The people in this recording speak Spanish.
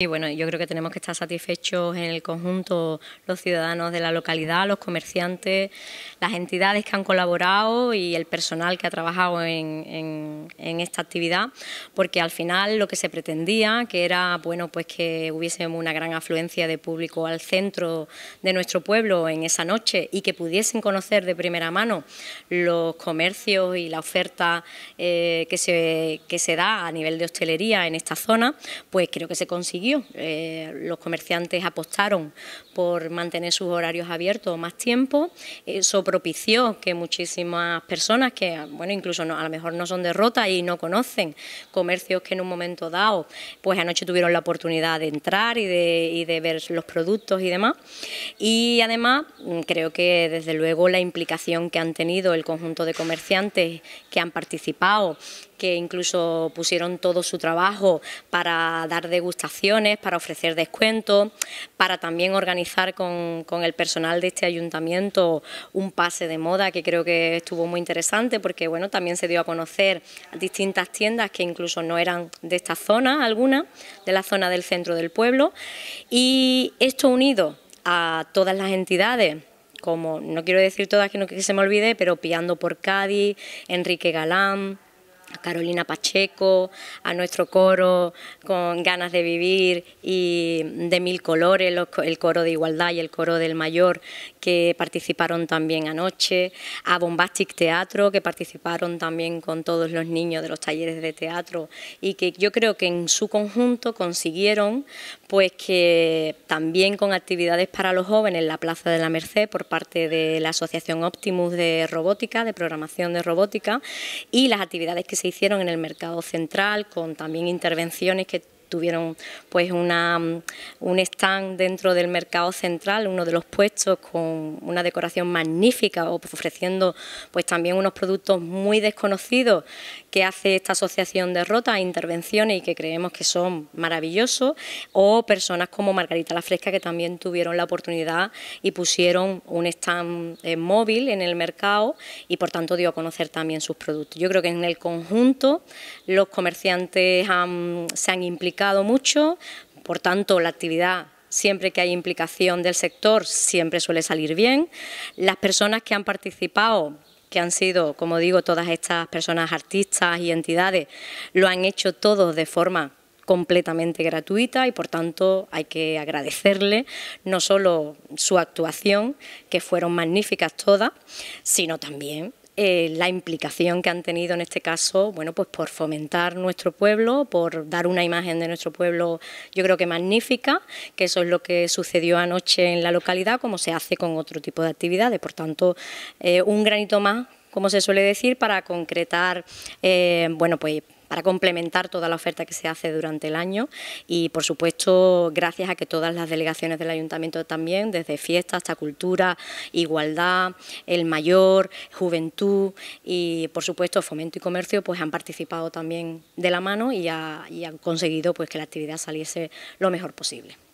Y bueno, yo creo que tenemos que estar satisfechos en el conjunto los ciudadanos de la localidad, los comerciantes, las entidades que han colaborado y el personal que ha trabajado en, esta actividad, porque al final lo que se pretendía, que era bueno pues que hubiese una gran afluencia de público al centro de nuestro pueblo en esa noche y que pudiesen conocer de primera mano los comercios y la oferta eh, que, se, que se da a nivel de hostelería en esta zona, pues creo que se consiguió eh, los comerciantes apostaron por mantener sus horarios abiertos más tiempo. Eso propició que muchísimas personas que, bueno, incluso a lo mejor no son de Rota y no conocen comercios que en un momento dado, pues anoche tuvieron la oportunidad de entrar y de ver los productos y demás. Y además, mm, creo que desde luego la implicación que han tenido el conjunto de comerciantes que han participado, que incluso pusieron todo su trabajo para dar degustación para ofrecer descuentos, para también organizar con, el personal de este ayuntamiento un pase de moda que creo que estuvo muy interesante porque bueno, también se dio a conocer distintas tiendas que incluso no eran de esta zona, alguna, de la zona del centro del pueblo. Y esto unido a todas las entidades como no quiero decir todas que no que se me olvide, pero Piando por Cádiz, Enrique Galán, a Carolina Pacheco, a nuestro coro con ganas de vivir y de mil colores, el coro de igualdad y el coro del mayor que participaron también anoche, a Bombastic Teatro que participaron también con todos los niños de los talleres de teatro y que yo creo que en su conjunto consiguieron pues que también con actividades para los jóvenes en la Plaza de la Merced por parte de la Asociación Optimus de Robótica, de Programación de Robótica y las actividades que se hicieron en el mercado central, con también intervenciones que tuvieron pues una, mm, un stand dentro del mercado central, uno de los puestos con una decoración magnífica, pues, ofreciendo pues también unos productos muy desconocidos que hace esta asociación de Rota, intervenciones y que creemos que son maravillosos, o personas como Margarita La Fresca que también tuvieron la oportunidad y pusieron un stand eh, móvil en el mercado y por tanto dio a conocer también sus productos. Yo creo que en el conjunto los comerciantes se han implicado mucho, por tanto la actividad siempre que hay implicación del sector siempre suele salir bien. Las personas que han participado que han sido, como digo, todas estas personas artistas y entidades, lo han hecho todo de forma completamente gratuita y por tanto hay que agradecerle no solo su actuación, que fueron magníficas todas, sino también eh, la implicación que han tenido en este caso, bueno, pues por fomentar nuestro pueblo, por dar una imagen de nuestro pueblo, yo creo que magnífica, que eso es lo que sucedió anoche en la localidad, como se hace con otro tipo de actividades. Por tanto, eh, un granito más, como se suele decir, para concretar, eh, bueno, pues para complementar toda la oferta que se hace durante el año y por supuesto gracias a que todas las delegaciones del ayuntamiento también, desde fiestas hasta cultura, igualdad, el mayor, juventud y por supuesto fomento y comercio pues han participado también de la mano y, han conseguido pues que la actividad saliese lo mejor posible.